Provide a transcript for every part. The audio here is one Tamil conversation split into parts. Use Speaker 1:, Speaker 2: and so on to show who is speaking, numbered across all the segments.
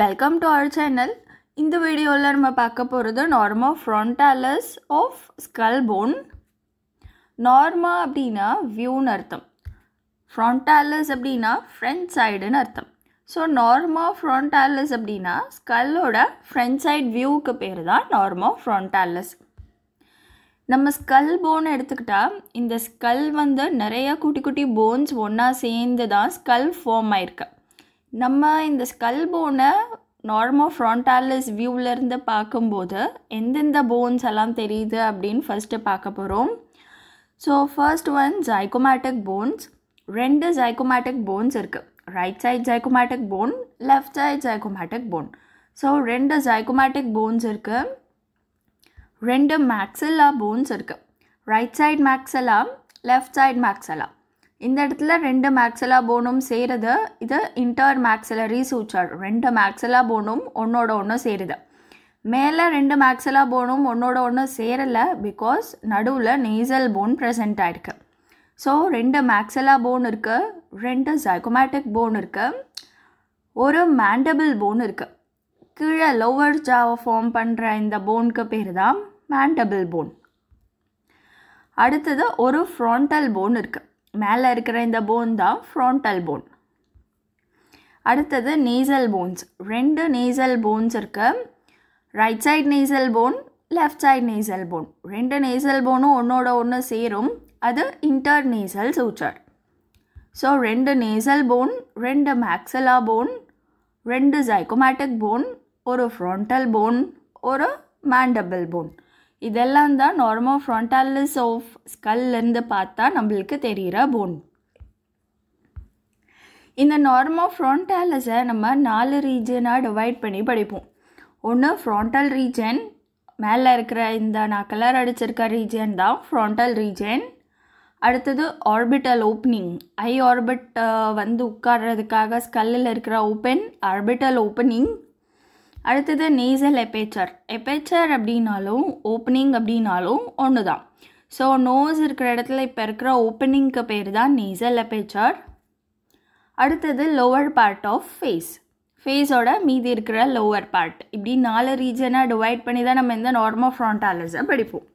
Speaker 1: வெல்கம் டு அவர் சேனல் இந்த வீடியோவில் நம்ம பார்க்க போகிறது norma frontalis of skull bone norma அப்படின்னா வியூன்னு அர்த்தம் ஃப்ரண்டாலஸ் அப்படின்னா ஃப்ரண்ட் சைடுன்னு அர்த்தம் ஸோ நார்மா ஃப்ரண்டாலஸ் அப்படின்னா ஸ்கல்லோட ஃப்ரண்ட் சைட் வியூவுக்கு பேர் தான் நார்மா ஃப்ரண்டாலஸ் நம்ம ஸ்கல் போன் எடுத்துக்கிட்டால் இந்த ஸ்கல் வந்து நிறையா குட்டி குட்டி போன்ஸ் ஒன்றா சேர்ந்து தான் ஸ்கல் ஃபார்ம் ஆயிருக்கு நம்ம இந்த ஸ்கல் போனை நார்மோ ஃப்ரான்டாலிஸ் வியூவிலேருந்து பார்க்கும்போது எந்தெந்த போன்ஸ் எல்லாம் தெரியுது அப்படின்னு ஃபஸ்ட்டு பார்க்க போகிறோம் so first one zygomatic bones ரெண்டு ஜைக்கோமேட்டிக் போன்ஸ் இருக்குது right side zygomatic bone left side zygomatic bone so ரெண்டு ஜைக்கோமேட்டிக் போன்ஸ் இருக்குது ரெண்டு மேக்ஸில்லா போன்ஸ் இருக்குது right side maxilla left side maxilla இந்த இடத்துல ரெண்டு மேக்ஸலா போனும் சேருது இது இன்டர் மேக்ஸலரி சூச்சர் ரெண்டு மேக்ஸலா போனும் ஒன்றோட ஒன்று சேருது மேலே ரெண்டு மேக்ஸலா போனும் ஒன்றோட ஒன்று சேரலை பிகாஸ் நடுவில் நேசல் போன் ப்ரெசென்ட் ஆகிருக்கு ஸோ ரெண்டு மேக்ஸலா போன் இருக்குது ரெண்டு ஜைகோமேட்டிக் போன் இருக்குது ஒரு மேண்டபிள் போன் இருக்குது கீழே லோவர் ஜாவை ஃபார்ம் பண்ணுற இந்த போனுக்கு பேர் தான் மேண்டபிள் போன் அடுத்தது ஒரு ஃப்ரான்டல் போன் இருக்குது மேலே இருக்கிற இந்த போன் தான் ஃப்ரோண்டல் போன் அடுத்தது நேசல் போன்ஸ் ரெண்டு நேசல் போன்ஸ் இருக்கு right side nasal bone left side nasal bone ரெண்டு நேசல் போனும் ஒன்றோட ஒன்று சேரும் அது இன்டர் நேசல் சூச்சர் ஸோ ரெண்டு நேசல் போன் ரெண்டு மேக்சலா போன் ரெண்டு ஜைகோமேட்டிக் போன் ஒரு ஃப்ரோண்டல் போன் ஒரு மேண்டபிள் போன் இதெல்லாம் தான் நார்மோ ஃப்ரண்டாலிஸ் ஆஃப் ஸ்கல்லேருந்து பார்த்தா நம்மளுக்கு தெரிகிற போன் இந்த நார்மோ ஃப்ரான்டாலஸை நம்ம நாலு ரீஜனாக டிவைட் பண்ணி படிப்போம் ஒன்று ஃப்ரான்டல் ரீஜன் மேலே இருக்கிற இந்த நான் கலர் அடிச்சிருக்க ரீஜன் தான் ஃப்ரான்டல் ரீஜன் அடுத்தது ஆர்பிட்டல் ஓப்பனிங் ஐ ஆர்பிட் வந்து உட்கார்றதுக்காக ஸ்கல்லில் இருக்கிற ஓப்பன் ஆர்பிட்டல் ஓப்பனிங் அடுத்தது நேசல் எப்பேச்சர் எப்பேச்சர் அப்படின்னாலும் ஓப்பனிங் அப்படின்னாலும் ஒன்று தான் ஸோ நோஸ் இருக்கிற இடத்துல இப்போ இருக்கிற ஓப்பனிங்க்கு பேர் தான் நேசல் எப்பேச்சர் அடுத்தது லோவர் பார்ட் ஆஃப் ஃபேஸ் ஃபேஸோட மீதி இருக்கிற லோவர் பார்ட் இப்படி நாலு ரீஜனாக டிவைட் பண்ணி தான் நம்ம இந்த நார்மல் ஃப்ரான்டாலிஸை படிப்போம்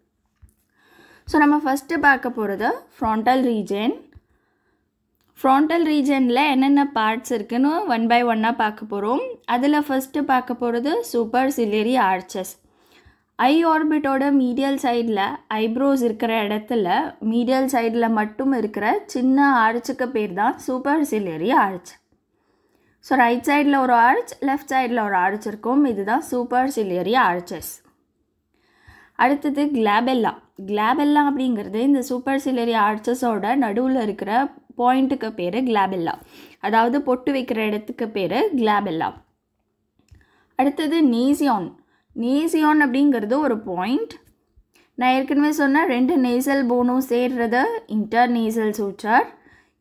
Speaker 1: ஸோ நம்ம ஃபஸ்ட்டு பார்க்க போகிறது ஃப்ரான்டல் ரீஜன் ஃப்ராண்டல் ரீஜனில் என்னென்ன பார்ட்ஸ் இருக்குன்னு ஒன் பை ஒன்னாக பார்க்க போகிறோம் அதில் ஃபஸ்ட்டு பார்க்க போகிறது சூப்பர் சில்லரி ஆர்ச்சஸ் ஐ ஆர்பிட்டோட மீடியல் சைடில் ஐப்ரோஸ் இருக்கிற இடத்துல மீடியல் சைடில் மட்டும் இருக்கிற சின்ன ஆர்ச்சுக்கு பேர் தான் superciliary arch so right சைடில் ஒரு ஆர்ச் லெஃப்ட் சைடில் ஒரு ஆர்ச் இருக்கும் இதுதான் சூப்பர் சில்லரி ஆர்ச்சஸ் அடுத்தது கிளாபெல்லா கிளாபெல்லா அப்படிங்கிறது இந்த சூப்பர் சில்லரி ஆர்ச்சஸோட நடுவில் இருக்கிற பாயிண்ட்டுக்கு பேர் கிளாபெல்லா அதாவது பொட்டு வைக்கிற இடத்துக்கு பேர் கிளாபெல்லா அடுத்தது நேசியான் நேசியான் அப்படிங்கிறது ஒரு பாயிண்ட் நான் ஏற்கனவே சொன்ன ரெண்டு நேசல் போனும் சேர்றது இன்டர் நேசல் சூச்சர்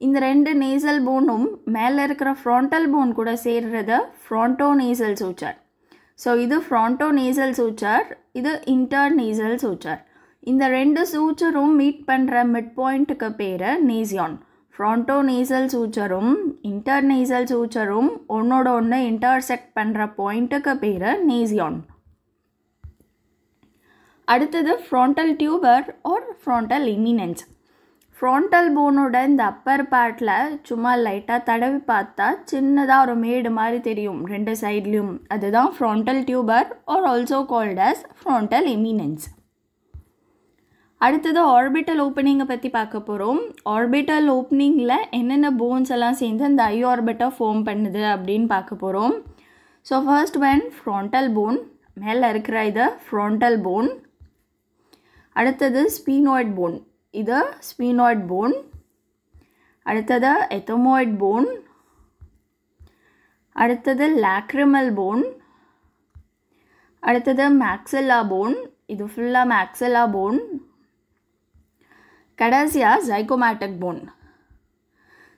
Speaker 1: இந்த ரெண்டு நேசல் போனும் மேலே இருக்கிற ஃப்ராண்டல் போன் கூட சேர்றது ஃப்ராண்டோ நேசல் சூச்சர் ஸோ இது ஃப்ராண்டோ நேசல் சூச்சர் இது இன்டர் நேசல் சூச்சர் இந்த ரெண்டு சூச்சரும் மீட் பண்ணுற மிட் பாயிண்ட்டுக்கு பேர் நேசியான் ஃப்ரான்டோநேசல் சூச்சரும் இன்டர்நேசல் சூச்சரும் ஒன்றோட ஒன்று இன்டர்செக்ட் பண்ணுற பாயிண்ட்டுக்கு பேர் நேசியான் அடுத்தது frontal tuber or frontal eminence frontal போனோட இந்த அப்பர் பார்ட்டில் சும்மா லைட்டாக தடவி பார்த்தா சின்னதாக ஒரு மேடு மாதிரி தெரியும் ரெண்டு சைட்லேயும் அதுதான் frontal tuber or also called as frontal eminence அடுத்தது ஆர்பிட்டல் ஓப்பனிங்கை பற்றி பார்க்க போகிறோம் ஆர்பிட்டல் ஓப்பனிங்கில் என்னென்ன போன்ஸ் எல்லாம் சேர்ந்து அந்த ஐ ஆர்பிட்டாக ஃபார்ம் பண்ணுது அப்படின்னு பார்க்க போகிறோம் so first one frontal bone மேலே இருக்கிற இது ஃப்ரோண்டல் போன் அடுத்தது ஸ்பீனாய்ட் போன் இது ஸ்பீனாய்ட் போன் அடுத்தது எத்தமோய்ட் போன் அடுத்தது லாக்ரிமல் போன் அடுத்தது மேக்ஸெல்லா போன் இது ஃபுல்லாக மேக்ஸெல்லா போன் கடைசியாக ஜைகோமேட்டிக் போன்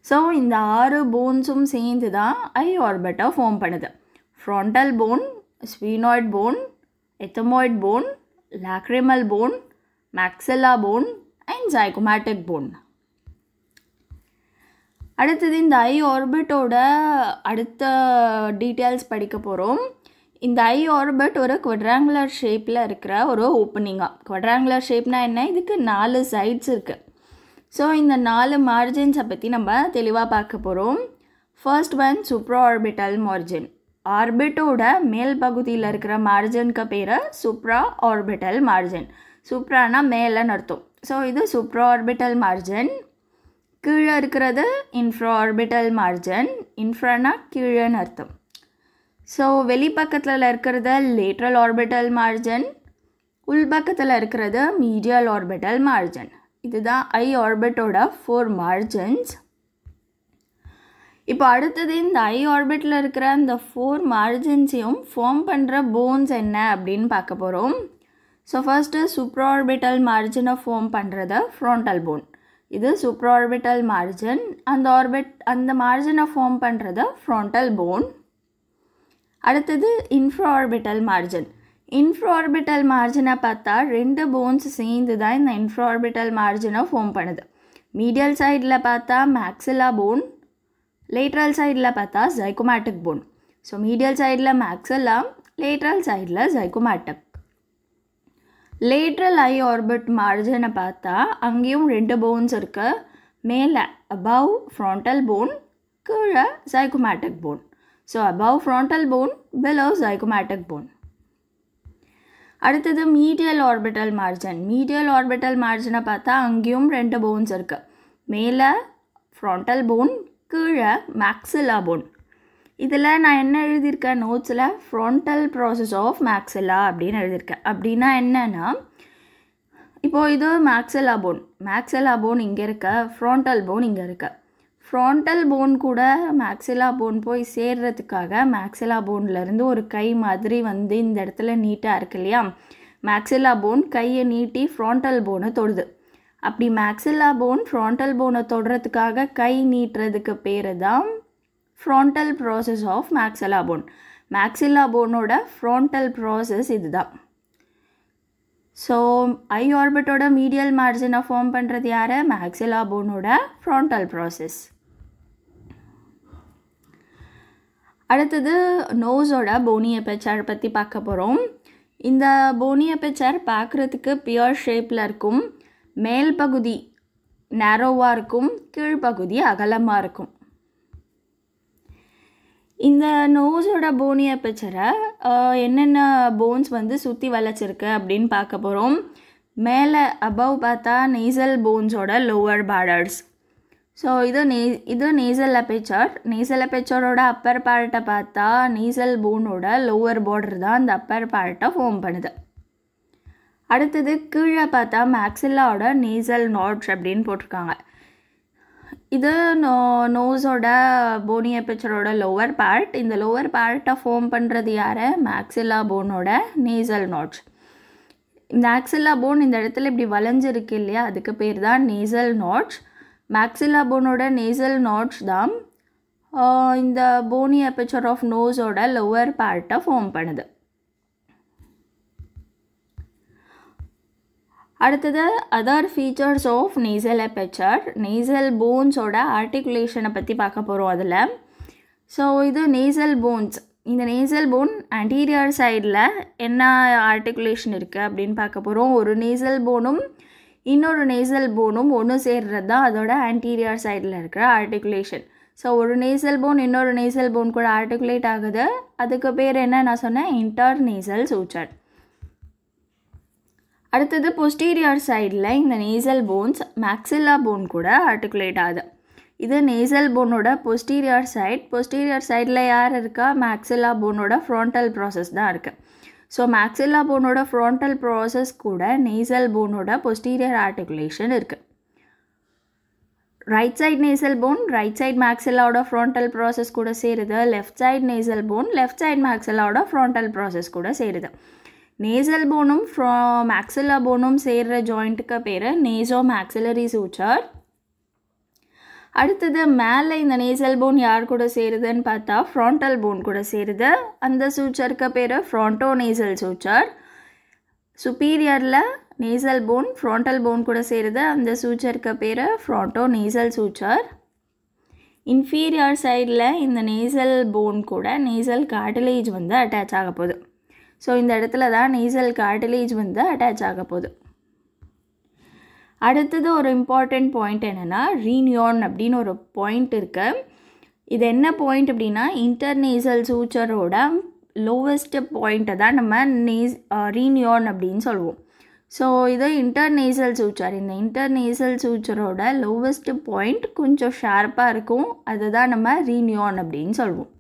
Speaker 1: ஸோ இந்த ஆறு போன்ஸும் சேர்ந்து தான் ஐ ஆர்பிட்டை ஃபார்ம் பண்ணுது frontal bone sphenoid bone ethmoid bone lacrimal bone maxilla bone and zygomatic bone அடுத்தது இந்த ஐ ஆர்பிட்டோட அடுத்த டீட்டெயில்ஸ் படிக்க போகிறோம் இந்த ஐ ஆர்பிட் ஒரு குவட்ராங்குலர் ஷேப்பில் இருக்கிற ஒரு ஓப்பனிங்காக குவட்ராங்குலர் ஷேப்னா என்ன இதுக்கு நாலு சைட்ஸ் இருக்குது ஸோ இந்த நாலு மார்ஜின்ஸை பற்றி நம்ம தெளிவாக பார்க்க போகிறோம் first one supraorbital margin ஆர்பிட்டோட மேல் பகுதியில் இருக்கிற மார்ஜின்க்கு பேர் சூப்ரா ஆர்பிட்டல் மார்ஜின் சூப்ரானா மேலே அர்த்தம் ஸோ இது சூப்ரா ஆர்பிட்டல் மார்ஜின் கீழே இருக்கிறது இன்ஃப்ரா ஆர்பிட்டல் மார்ஜின் இன்ஃப்ரானா கீழேன்னு அர்த்தம் ஸோ வெளிப்பக்கத்தில் இருக்கிறது லேட்ரல் ஆர்பிட்டல் மார்ஜன் உள்பக்கத்தில் இருக்கிறது மீடியல் ஆர்பிட்டல் மார்ஜன் இதுதான் ஐ ஆர்பிட்டோட ஃபோர் மார்ஜன்ஸ் இப்போ அடுத்தது இந்த ஐ ஆர்பிட்டில் இருக்கிற அந்த ஃபோர் மார்ஜன்ஸையும் ஃபார்ம் பண்ணுற போன்ஸ் என்ன அப்படின்னு பார்க்க போகிறோம் ஸோ ஃபஸ்ட்டு சூப்பர் ஆர்பிட்டல் மார்ஜினை ஃபார்ம் பண்ணுறது ஃப்ரோண்டல் போன் இது சூப்பர் ஆர்பிட்டல் மார்ஜின் அந்த ஆர்பிட் அந்த மார்ஜினை ஃபார்ம் பண்ணுறது ஃப்ரான்டல் போன் அடுத்தது இன்ஃப்ராஆர்பிட்டல் மார்ஜின் இன்ஃப்ராஆர்பிட்டல் மார்ஜினை பார்த்தா ரெண்டு போன்ஸ் சேர்ந்து தான் இந்த இன்ஃப்ராஆர்பிட்டல் மார்ஜினை ஃபார்ம் பண்ணுது மீடியல் சைடில் பார்த்தா மேக்ஸிலா போன் லேட்ரல் சைடில் பார்த்தா ஜைக்கோமேட்டிக் போன் ஸோ மீடியல் சைடில் மேக்ஸிலா லேட்ரல் சைடில் ஜைக்கோமேட்டிக் லேட்ரல் ஐ ஆர்பிட் மார்ஜினை பார்த்தா அங்கேயும் ரெண்டு போன்ஸ் இருக்குது மேலே அபவ் ஃப்ரான்டல் போன் கீழே zygomatic bone so above frontal bone below zygomatic bone அடுத்தது medial orbital margin medial orbital மார்ஜனை பார்த்தா அங்கேயும் ரெண்டு போன்ஸ் இருக்குது மேலே ஃப்ராண்டல் போன் கீழே மேக்ஸிலா போன் இதில் நான் என்ன எழுதியிருக்கேன் நோட்ஸில் ஃப்ராண்டல் ப்ராசஸ் ஆஃப் மேக்ஸிலா அப்படின்னு எழுதியிருக்கேன் அப்படின்னா என்னென்னா இப்போது இது மேக்ஸிலா போன் மேக்ஸிலா போன் இங்கே இருக்க ஃப்ராண்டல் போன் இங்கே இருக்குது ஃப்ரான்டல் போன் கூட மேக்ஸிலா போன் போய் சேர்றதுக்காக மேக்ஸிலா போன்லேருந்து ஒரு கை மாதிரி வந்து இந்த இடத்துல நீட்டாக இருக்கு இல்லையா மேக்ஸிலா போன் கையை நீட்டி ஃப்ரான்டல் போனை தொடுது அப்படி மேக்சிலா போன் ஃப்ரான்டல் போனை தொடுறதுக்காக கை நீட்டுறதுக்கு பேர் தான் frontal process of maxilla bone maxilla போனோட ஃப்ராண்டல் ப்ராசஸ் இதுதான் ஸோ ஐ ஆர்பிட்டோட மீடியல் மார்ஜினை ஃபார்ம் பண்ணுறது யார் மேக்சிலா போனோட ஃப்ரான்டல் ப்ராசஸ் அடுத்தது நோஸோட போனி எப்பேச்சர் பற்றி பார்க்க போகிறோம் இந்த போனி எப்பேச்சர் பார்க்குறதுக்கு பியர் ஷேப்பில் இருக்கும் மேல் பகுதி நேரோவாக இருக்கும் கீழ்ப்பகுதி அகலமாக இருக்கும் இந்த நோஸோட போனி எப்பேச்சரை என்னென்ன போன்ஸ் வந்து சுற்றி வளைச்சிருக்கு அப்படின்னு பார்க்க போகிறோம் மேலே அபவ் பார்த்தா நேசல் போன்ஸோட லோவர் பார்டர்ஸ் ஸோ இது நே இது நேசல் அப்பேச்சர் நேசல் அப்பேச்சரோட அப்பர் பார்ட்டை பார்த்தா நேசல் போனோட லோவர் பார்டர் தான் அந்த அப்பர் பார்ட்டை ஃபார்ம் பண்ணுது அடுத்தது கீழே பார்த்தா மேக்ஸில்லாவோட நேசல் நாட்ஸ் அப்படின்னு போட்டிருக்காங்க இது நோ நோஸோட போனி அப்பேச்சரோட லோவர் பார்ட் இந்த லோவர் பார்ட்டை ஃபார்ம் பண்ணுறது யார் மேக்ஸில்லா போனோட நேசல் நாட்ஸ் இந்த ஆக்சில்லா போன் இந்த இடத்துல இப்படி வளைஞ்சிருக்கு இல்லையா அதுக்கு பேர் தான் நேசல் நாட்ஸ் மேக்ஸிலா போனோட நேசல் நாட்ஸ் தான் இந்த போனி அப்பச்சர் ஆஃப் நோஸோட லோவர் பார்ட்டை ஃபார்ம் பண்ணுது அடுத்தது other features of nasal aperture nasal போன்ஸோட ஆர்டிகுலேஷனை பற்றி பார்க்க போகிறோம் அதில் ஸோ இது நேசல் போன்ஸ் இந்த நேசல் போன் அண்டீரியர் சைடில் என்ன ஆர்டிகுலேஷன் இருக்குது அப்படின்னு பார்க்க போகிறோம் ஒரு நேசல் போனும் இன்னொரு நேசல் போனும் ஒன்று சேர்றது தான் அதோட ஆன்டீரியர் சைடில் இருக்கிற ஆர்டிகுலேஷன் ஸோ ஒரு நேசல் போன் இன்னொரு நேசல் போன் கூட ஆர்டிகுலேட் ஆகுது அதுக்கு பேர் என்ன நான் சொன்னேன் இன்டர் நேசல் சூச்சர் அடுத்தது பொஸ்டீரியர் சைடில் இந்த நேசல் போன்ஸ் மேக்ஸில்லா போன் கூட ஆர்டிகுலேட் ஆகுது இது நேசல் போனோட பொஸ்டீரியர் சைட் பொஸ்டீரியர் சைடில் யார் இருக்கா மேக்ஸில்லா போனோட ஃப்ரண்டல் ப்ராசஸ் தான் இருக்குது ஸோ மேக்ஸில்லா போனோட ஃப்ரோண்டல் ப்ராசஸ் கூட நேசல் போனோட பொஸ்டீரியர் ஆர்டிகுலேஷன் இருக்குது right side nasal bone right side மேக்ஸில்லாவோட ஃப்ரோண்டல் ப்ராசஸ் கூட சேருது left side nasal bone left side மேக்ஸில்லாவோட ஃப்ரோண்டல் ப்ராசஸ் கூட சேருது நேசல் போனும் ஃப்ரோ மேக்ஸில்லா போனும் சேர்கிற ஜாயிண்ட்டுக்கு பேர் நேசோ மேக்ஸிலரி சூச்சர் அடுத்தது மேலே இந்த நேசல் போன் யார் கூட சேருதுன்னு பார்த்தா ஃப்ரான்டல் போன் கூட சேருது அந்த சூச்சருக்கு பேர் ஃப்ரான்டோ நேசல் சூச்சர் சுப்பீரியரில் நேசல் போன் ஃப்ரான்டல் போன் கூட சேருது அந்த சூச்சருக்கு பேர் ஃப்ரான்டோ நேசல் சூச்சர் இன்ஃபீரியர் சைடில் இந்த நேசல் போன் கூட நேசல் கார்டிலேஜ் வந்து அட்டாச் ஆக போகுது ஸோ இந்த இடத்துல தான் நேசல் கார்டிலேஜ் வந்து அட்டாச் ஆக போகுது அடுத்தது ஒரு இம்பார்ட்டண்ட் பாயிண்ட் என்னென்னா ரீனியான் அப்படின்னு ஒரு பாயிண்ட் இருக்குது இது என்ன பாயிண்ட் அப்படின்னா இன்டர்நேசல் சூச்சரோட லோவஸ்ட்டு பாயிண்ட்டை தான் நம்ம நேஸ் ரீனியான் அப்படின்னு சொல்லுவோம் ஸோ இது இன்டர்நேசல் சூச்சர் இந்த இன்டர்நேசல் சூச்சரோட லோவஸ்ட்டு பாயிண்ட் கொஞ்சம் ஷார்ப்பாக இருக்கும் அதுதான் நம்ம ரீனியான் அப்படின்னு சொல்லுவோம்